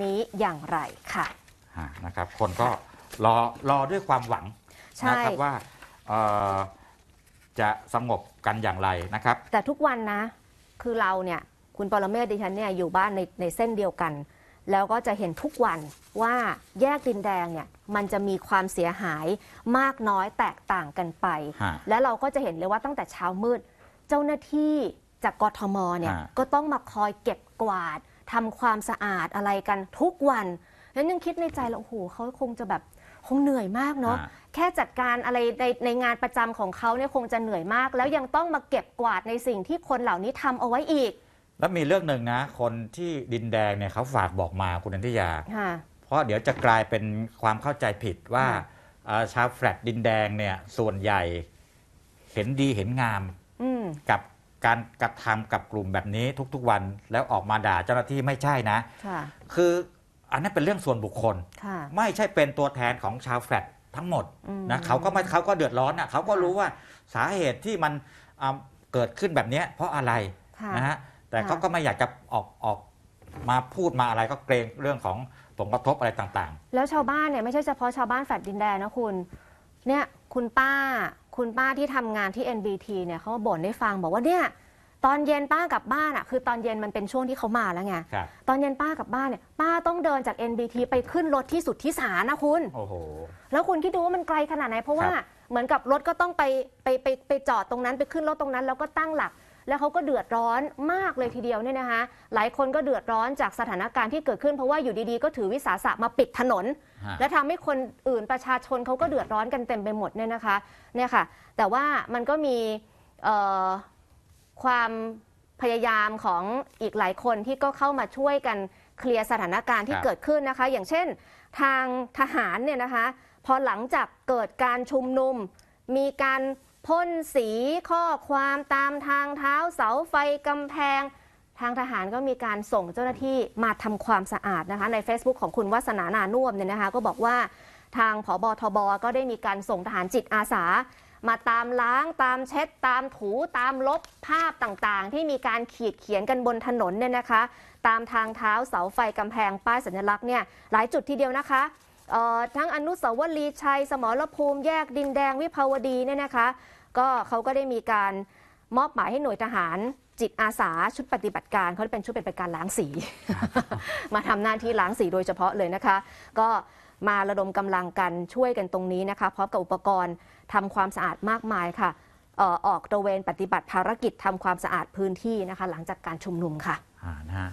นี้อย่างไรค่ะนะครับคนก็รอรอด้วยความหวังนะครับว่าจะสงบกันอย่างไรนะครับ แต่ทุกวันนะคือเราเนี่ยคุณปรเมศดิฉันเนี่ยอยู่บ้านในในเส้นเดียวกัน แล้วก็จะเห็นทุกวันว่าแยกดินแดงเนี่ยมันจะมีความเสียหายมากน้อยแตกต่างกันไป และเราก็จะเห็นเลยว่าตั้งแต่เช้ามืด เจ้าหน้าที่จากกทมเนี่ยก็ต้องมาคอยเก็บกวาดทำความสะอาดอะไรกันทุกวันนั้นยังคิดในใจแล้วโอ้โหเขาคงจะแบบคงเหนื่อยมากเนาะ แค่จัดการอะไรในในงานประจำของเขาเนี่ยคงจะเหนื่อยมาก แล้วยังต้องมาเก็บกวาดในสิ่งที่คนเหล่านี้ทำเอาไว้อีก แล้วมีเรื่องหนึ่งนะคนที่ดินแดงเนี่ยเขาฝากบอกมาคุณนันทิยาเพราะเดี๋ยวจะกลายเป็นความเข้าใจผิดว่าชาวแฟลตดินแดงเนี่ยส่วนใหญ่เห็นดีเห็นงามมกับการกระทำกับกลุ่มแบบนี้ทุกๆวันแล้วออกมาด่าเจ้าหน้าที่ไม่ใช่นะคืออันนั้นเป็นเรื่องส่วนบุคคล ไม่ใช่เป็นตัวแทนของชาวแฟลตทั้งหมดนะเขาก็ไม่เขาก็เดือดร้อนอ่ะเขาก็รู้ว่าสาเหตุที่มันเกิดขึ้นแบบนี้เพราะอะไรนะฮะแต่เขาก็ไม่อยากจะออกออกมาพูดมาอะไรก็เกรงเรื่องของผลกระทบอะไรต่างๆ แล้วชาวบ้านเนี่ยไม่ใช่เฉพาะชาวบ้านแฟลตดินแดนนะคุณ เนี่ยคุณป้า คุณป้าที่ทำงานที่ NBT เนี่ยเขาบ่นให้ฟังบอกว่าเนี่ย ตอนเย็นป้ากลับบ้านอะคือตอนเย็นมันเป็นช่วงที่เขามาแล้วไงตอนเย็นป้ากลับบ้านเนี่ยป้าต้องเดินจาก NBT ไปขึ้นรถที่สุดที่สานะคุณ โอ้โห แล้วคุณคิดดูว่ามันไกลขนาดไหน เพราะว่าเหมือนกับรถก็ต้องไปไปไปไปจอดตรงนั้นไปขึ้นรถตรงนั้นแล้วก็ตั้งหลักแล้วเขาก็เดือดร้อนมากเลยทีเดียวเนี่ยนะคะ หลายคนก็เดือดร้อนจากสถานการณ์ที่เกิดขึ้น เพราะว่าอยู่ดีๆก็ถือวิสาสะมาปิดถนน และทำให้คนอื่นประชาชนเขาก็เดือดร้อนกันเต็มไปหมดเนี่ยนะคะ เนี่ยค่ะ แต่ว่ามันก็มีความพยายามของอีกหลายคนที่ก็เข้ามาช่วยกันเคลียร์สถานการณ์ที่เกิดขึ้นนะคะ อย่างเช่นทางทหารเนี่ยนะคะ พอหลังจากเกิดการชุมนุมมีการพ่นสีข้อความตามทางเท้าเสาไฟ กำแพง ทางทหารก็มีการส่งเจ้าหน้าที่มาทำความสะอาดนะคะ ใน Facebook ของคุณวัสนานานุ่มเนี่ย นะคะ ก็บอกว่าทางผบทบก็ได้มีการส่งทหาร จิตอาสา มาตามล้างตามเช็ด ตามถูตามลบภาพต่างๆ ที่มีการขีดเขียนกันบนถนนเนี่ยนะคะ ตามทางเท้าเสาไฟกำแพงป้ายสัญลักษณ์เนี่ยหลายจุดทีเดียวนะคะทั้งอนุสาวรีย์ชัยสมรภูมิแยกดินแดงวิภาวดีเนี่ยนะคะ ก็เขาก็ได้มีการมอบหมายให้หน่วยทหารจิตอาสาชุดปฏิบัติการเขาเป็นชุดปฏิบัติการล้างสี มาทำหน้าที่ล้างสีโดยเฉพาะเลยนะคะ ก็มาระดมกำลังกันช่วยกันตรงนี้นะคะพร้อมกับอุปกรณ์ทำความสะอาดมากมายค่ะออกตระเวน ปฏิบัติภารกิจทำความสะอาดพื้นที่นะคะ หลังจากการชุมนุมค่ะอ่านะ